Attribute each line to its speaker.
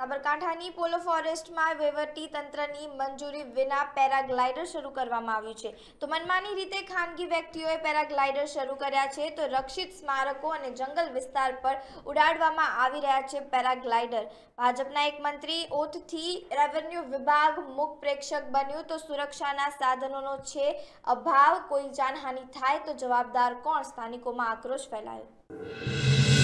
Speaker 1: સાબરકાંઠાની પોલો ફોરેસ્ટમાં વહીવટી તંત્રની મંજૂરી વિના પેરાગ્લાઇડર શરૂ કરવામાં આવ્યું છે તો મનમાની રીતે ખાનગી વ્યક્તિઓએ પેરાગ્લાઇડર શરૂ કર્યા છે તો રક્ષિત સ્મારકો અને જંગલ વિસ્તાર પર ઉડાડવામાં આવી રહ્યા છે પેરાગ્લાઇડર ભાજપના એક મંત્રી ઓથથી રેવન્યુ વિભાગ મુખ પ્રેક્ષક બન્યું તો સુરક્ષાના સાધનોનો છે અભાવ કોઈ જાનહાનિ થાય તો જવાબદાર કોણ સ્થાનિકોમાં આક્રોશ ફેલાયો